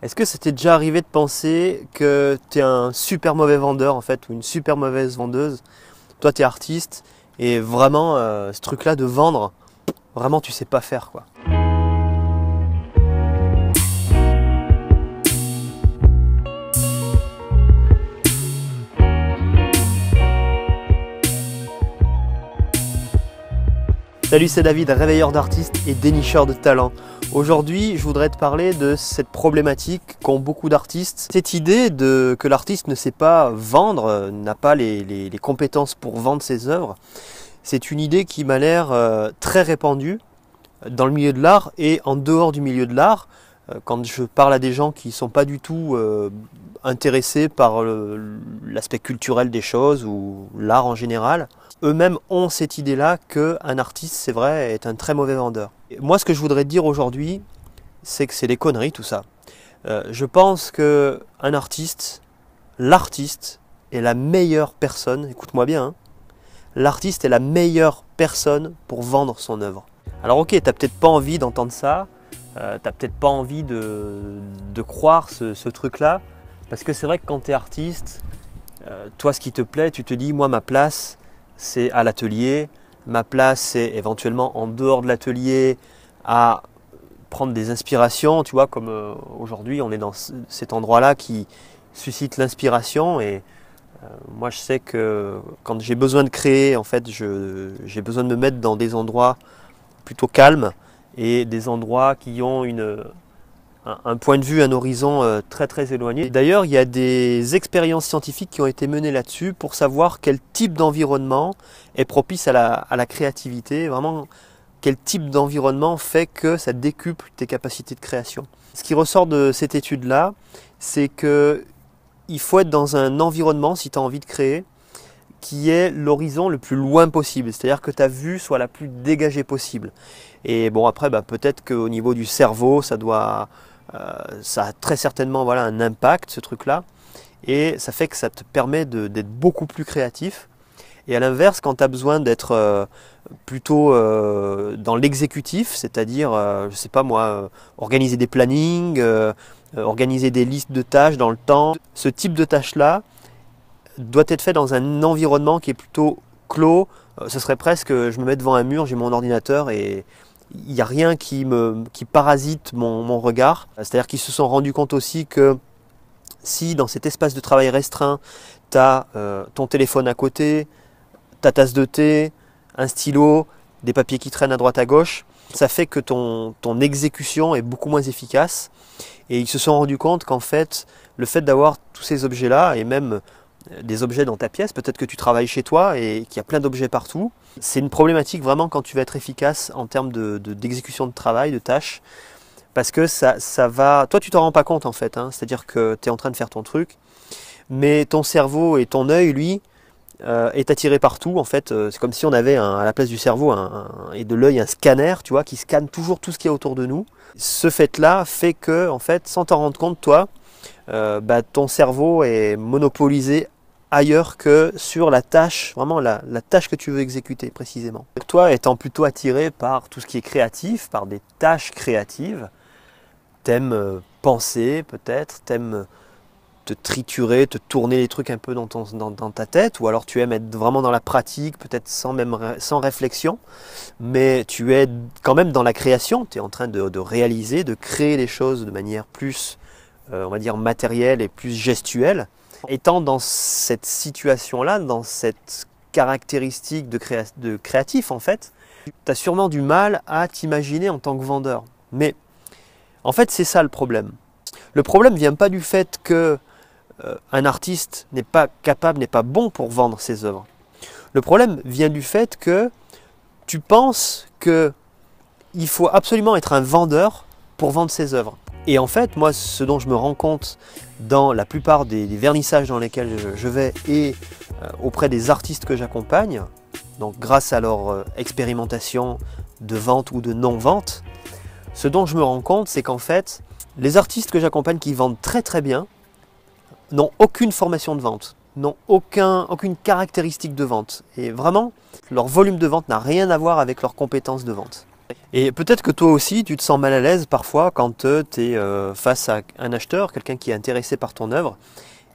Est-ce que c'était déjà arrivé de penser que es un super mauvais vendeur en fait ou une super mauvaise vendeuse Toi t'es artiste et vraiment euh, ce truc là de vendre, vraiment tu sais pas faire quoi. Salut, c'est David, réveilleur d'artistes et dénicheur de talents. Aujourd'hui, je voudrais te parler de cette problématique qu'ont beaucoup d'artistes. Cette idée de que l'artiste ne sait pas vendre, euh, n'a pas les, compétences pour vendre ses œuvres, c'est une idée qui m'a l'air euh, très répandue dans le milieu de l'art et en dehors du milieu de l'art. Euh, quand je parle à des gens qui ne sont pas du tout intéressés par l'aspect culturel des choses ou l'art en général, eux-mêmes ont cette idée-là qu'un artiste, c'est vrai, est un très mauvais vendeur. Moi, ce que je voudrais dire aujourd'hui, c'est que c'est des conneries tout ça. Euh, je pense que un artiste, l'artiste est la meilleure personne, écoute-moi bien, hein, l'artiste est la meilleure personne pour vendre son œuvre. Alors ok, t'as peut-être pas envie d'entendre ça, euh, t'as peut-être pas envie de, croire ce, truc-là, parce que c'est vrai que quand t'es artiste, euh, toi ce qui te plaît, tu te dis, moi ma place, c'est à l'atelier, ma place c'est éventuellement en dehors de l'atelier à prendre des inspirations, tu vois, comme euh, aujourd'hui on est dans cet endroit-là qui suscite l'inspiration et euh, moi je sais que quand j'ai besoin de créer, en fait, j'ai besoin de me mettre dans des endroits plutôt calmes et des endroits qui ont une, un point de vue, un horizon euh, très très éloigné. D'ailleurs, il y a des expériences scientifiques qui ont été menées là-dessus pour savoir quel type d'environnement est propice à la, créativité, vraiment quel type d'environnement fait que ça décuple tes capacités de création. Ce qui ressort de cette étude-là, c'est que il faut être dans un environnement, si tu as envie de créer, qui est l'horizon le plus loin possible, c'est-à-dire que ta vue soit la plus dégagée possible. Et bon après, bah, peut-être qu'au niveau du cerveau, ça doit euh, ça a très certainement voilà, un impact, ce truc-là. Et ça fait que ça te permet d'être beaucoup plus créatif. Et à l'inverse, quand tu as besoin d'être euh, plutôt euh, dans l'exécutif, c'est-à-dire, je sais pas moi, organiser des plannings, organiser des listes de tâches dans le temps, ce type de tâche-là doit être fait dans un environnement qui est plutôt clos. Ce serait presque, je me mets devant un mur, j'ai mon ordinateur et, il n'y a rien qui, me, qui parasite mon, regard. C'est-à-dire qu'ils se sont rendus compte aussi que si dans cet espace de travail restreint, tu as euh, ton téléphone à côté, ta tasse de thé, un stylo, des papiers qui traînent à droite à gauche, ça fait que ton, ton exécution est beaucoup moins efficace. Et ils se sont rendus compte qu'en fait, le fait d'avoir tous ces objets-là, et même euh, des objets dans ta pièce. Peut-être que tu travailles chez toi et qu'il y a plein d'objets partout. C'est une problématique vraiment quand tu vas être efficace en termes d'exécution de, d'exécution de travail, de tâches. Parce que ça, ça va. Toi, tu t'en rends pas compte en fait. Hein. C'est-à-dire que tu es en train de faire ton truc. Mais ton cerveau et ton œil, lui, euh, est attiré partout. En fait, euh, c'est comme si on avait à la place du cerveau et de l'œil un scanner, tu vois, qui scanne toujours tout ce qu'il y a autour de nous. Ce fait-là fait que, en fait, sans t'en rendre compte, toi, euh, bah, ton cerveau est monopolisé ailleurs que sur la tâche, vraiment la, tâche que tu veux exécuter précisément. toi étant plutôt attiré par tout ce qui est créatif, par des tâches créatives, t'aimes euh, penser peut-être, t'aimes euh, te triturer, te tourner les trucs un peu dans, dans, ta tête, ou alors tu aimes être vraiment dans la pratique, peut-être sans, même, sans réflexion, mais tu es quand même dans la création, tu es en train de, de, réaliser, de créer les choses de manière plus euh, on va dire, matériel et plus gestuel, Étant dans cette situation-là, dans cette caractéristique de, de créatif, en fait, tu as sûrement du mal à t'imaginer en tant que vendeur. Mais en fait, c'est ça le problème. Le problème ne vient pas du fait que euh, un artiste n'est pas capable, n'est pas bon pour vendre ses œuvres. Le problème vient du fait que tu penses que il faut absolument être un vendeur pour vendre ses œuvres. Et en fait, moi, ce dont je me rends compte dans la plupart des, vernissages dans lesquels je, vais et euh, auprès des artistes que j'accompagne, donc grâce à leur euh, expérimentation de vente ou de non-vente, ce dont je me rends compte, c'est qu'en fait, les artistes que j'accompagne qui vendent très très bien n'ont aucune formation de vente, n'ont aucune caractéristique de vente. Et vraiment, leur volume de vente n'a rien à voir avec leurs compétences de vente. Et peut-être que toi aussi, tu te sens mal à l'aise parfois quand euh, tu es euh, face à un acheteur, quelqu'un qui est intéressé par ton œuvre,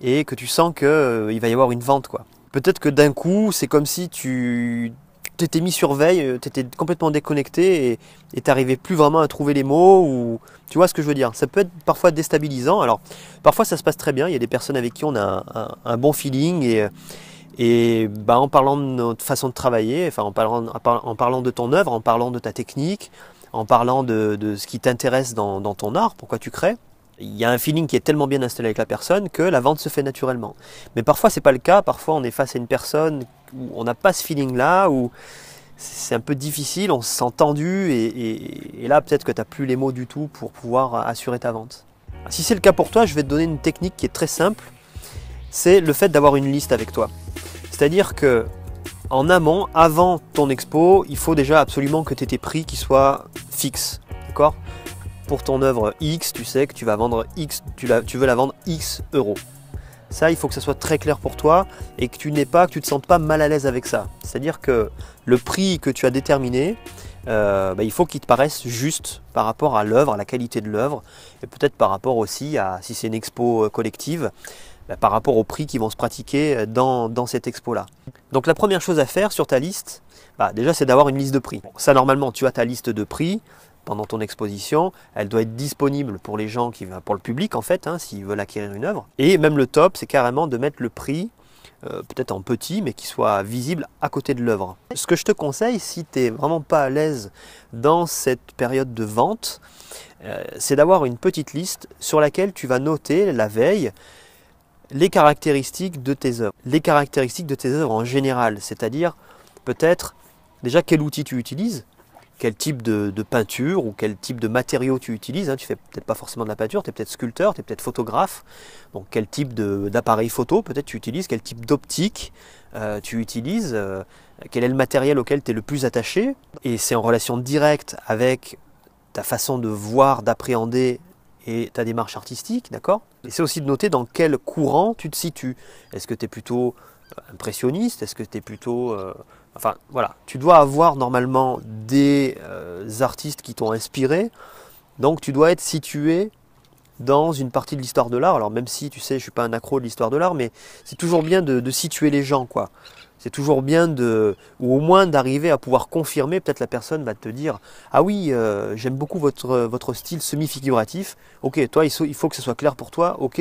et que tu sens qu'il euh, va y avoir une vente. quoi. Peut-être que d'un coup, c'est comme si tu t'étais mis sur veille, étais complètement déconnecté et n'arrivais plus vraiment à trouver les mots ou tu vois ce que je veux dire. Ça peut être parfois déstabilisant. Alors parfois ça se passe très bien. Il y a des personnes avec qui on a un, un bon feeling et et bah, en parlant de notre façon de travailler, en, parlant, en parlant de ton œuvre, en parlant de ta technique, en parlant de, ce qui t'intéresse dans, ton art, pourquoi tu crées, il y a un feeling qui est tellement bien installé avec la personne que la vente se fait naturellement. Mais parfois, c'est pas le cas. Parfois, on est face à une personne où on n'a pas ce feeling-là, où c'est un peu difficile, on se sent tendu, et, là, peut-être que tu n'as plus les mots du tout pour pouvoir assurer ta vente. Si c'est le cas pour toi, je vais te donner une technique qui est très simple. C'est le fait d'avoir une liste avec toi. C'est-à-dire que en amont, avant ton expo, il faut déjà absolument que tu aies tes prix qui soient fixes. D'accord Pour ton œuvre X, tu sais que tu vas vendre X, tu, veux la vendre X euros. Ça, il faut que ça soit très clair pour toi et que tu n'aies pas, que tu te sentes pas mal à l'aise avec ça. C'est-à-dire que le prix que tu as déterminé, euh, bah, il faut qu'il te paraisse juste par rapport à l'œuvre, à la qualité de l'œuvre, et peut-être par rapport aussi à si c'est une expo euh, collective, bah, par rapport aux prix qui vont se pratiquer euh, dans, cette expo-là. Donc la première chose à faire sur ta liste, bah, déjà c'est d'avoir une liste de prix. ça normalement tu as ta liste de prix, pendant ton exposition. Elle doit être disponible pour les gens qui pour le public en fait, hein, s'ils veulent acquérir une œuvre. Et même le top, c'est carrément de mettre le prix, euh, peut-être en petit, mais qui soit visible à côté de l'œuvre. Ce que je te conseille, si tu n'es vraiment pas à l'aise dans cette période de vente, euh, c'est d'avoir une petite liste sur laquelle tu vas noter la veille les caractéristiques de tes œuvres, les caractéristiques de tes œuvres en général, c'est-à-dire peut-être déjà quel outil tu utilises, quel type de, peinture ou quel type de matériaux tu utilises. Hein, tu fais peut-être pas forcément de la peinture, tu es peut-être sculpteur, tu es peut-être photographe. Donc quel type d'appareil photo peut-être tu utilises, quel type d'optique euh, tu utilises, euh, quel est le matériel auquel tu es le plus attaché. Et c'est en relation directe avec ta façon de voir, d'appréhender et ta démarche artistique, d'accord Et c'est aussi de noter dans quel courant tu te situes. Est-ce que tu es plutôt euh, impressionniste Est-ce que tu es plutôt... Euh, enfin, voilà, tu dois avoir normalement des euh, artistes qui t'ont inspiré, donc tu dois être situé dans une partie de l'histoire de l'art. Alors même si, tu sais, je ne suis pas un accro de l'histoire de l'art, mais c'est toujours bien de, de situer les gens, quoi c'est toujours bien de, ou au moins d'arriver à pouvoir confirmer. Peut-être la personne va te dire Ah oui, euh, j'aime beaucoup votre, votre style semi-figuratif. Ok, toi, il faut, que ce soit clair pour toi. Ok,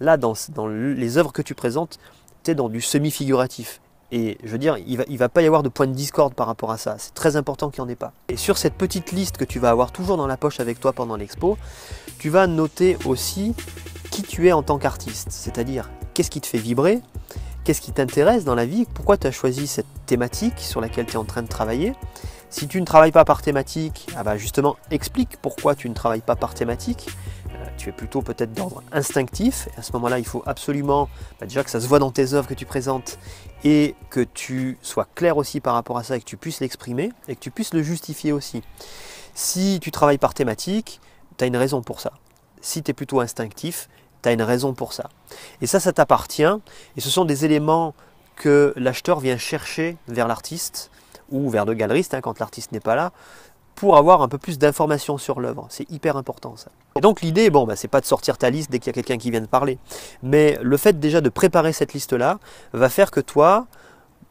là, dans, dans les œuvres que tu présentes, tu es dans du semi-figuratif. Et je veux dire, il va, il va pas y avoir de point de discorde par rapport à ça. C'est très important qu'il n'y en ait pas. Et sur cette petite liste que tu vas avoir toujours dans la poche avec toi pendant l'expo, tu vas noter aussi qui tu es en tant qu'artiste, c'est-à-dire qu'est-ce qui te fait vibrer, qu'est-ce qui t'intéresse dans la vie, pourquoi tu as choisi cette thématique sur laquelle tu es en train de travailler. Si tu ne travailles pas par thématique, ah bah justement, explique pourquoi tu ne travailles pas par thématique. Euh, tu es plutôt peut-être d'ordre instinctif. Et à ce moment-là, il faut absolument bah déjà que ça se voit dans tes œuvres que tu présentes et que tu sois clair aussi par rapport à ça et que tu puisses l'exprimer et que tu puisses le justifier aussi. Si tu travailles par thématique, tu as une raison pour ça. Si tu es plutôt instinctif, tu une raison pour ça. Et ça, ça t'appartient, et ce sont des éléments que l'acheteur vient chercher vers l'artiste, ou vers le galeriste, hein, quand l'artiste n'est pas là, pour avoir un peu plus d'informations sur l'œuvre. C'est hyper important ça. Et donc l'idée, bon, bah, c'est pas de sortir ta liste dès qu'il y a quelqu'un qui vient de parler, mais le fait déjà de préparer cette liste-là va faire que toi,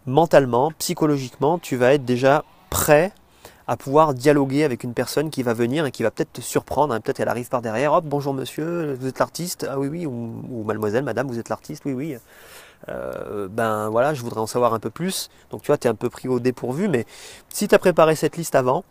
mentalement, psychologiquement, tu vas être déjà prêt à pouvoir dialoguer avec une personne qui va venir et qui va peut-être te surprendre. Hein. Peut-être elle arrive par derrière, hop, bonjour monsieur, vous êtes l'artiste, ah oui, oui, ou, mademoiselle, madame, vous êtes l'artiste, oui, oui. Euh, ben voilà, je voudrais en savoir un peu plus. Donc tu vois, tu es un peu pris au dépourvu, mais si tu as préparé cette liste avant,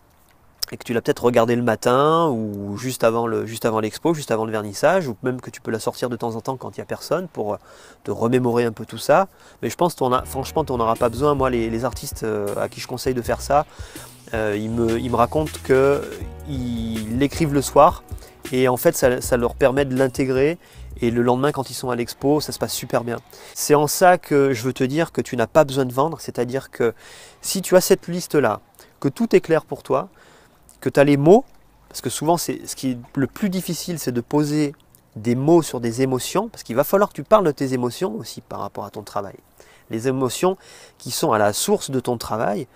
et que tu l'as peut-être regardé le matin ou juste avant le juste avant l'expo, juste avant le vernissage, ou même que tu peux la sortir de temps en temps quand il n'y a personne pour euh, te remémorer un peu tout ça. Mais je pense, que franchement, tu n'en auras pas besoin. Moi, les, artistes euh, à qui je conseille de faire ça, euh, ils, me, racontent qu'ils l'écrivent le soir et en fait ça, leur permet de l'intégrer et le lendemain quand ils sont à l'expo ça se passe super bien. C'est en ça que je veux te dire que tu n'as pas besoin de vendre, c'est-à-dire que si tu as cette liste là, que tout est clair pour toi, que tu as les mots, parce que souvent c'est ce qui est le plus difficile c'est de poser des mots sur des émotions, parce qu'il va falloir que tu parles de tes émotions aussi par rapport à ton travail. Les émotions qui sont à la source de ton travail,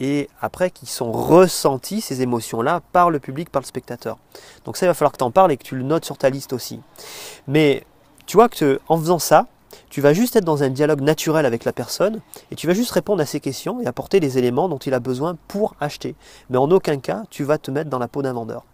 et après qui sont ressentis ces émotions-là par le public, par le spectateur. Donc ça, il va falloir que tu en parles et que tu le notes sur ta liste aussi. Mais tu vois que en faisant ça, tu vas juste être dans un dialogue naturel avec la personne et tu vas juste répondre à ses questions et apporter les éléments dont il a besoin pour acheter. Mais en aucun cas, tu vas te mettre dans la peau d'un vendeur.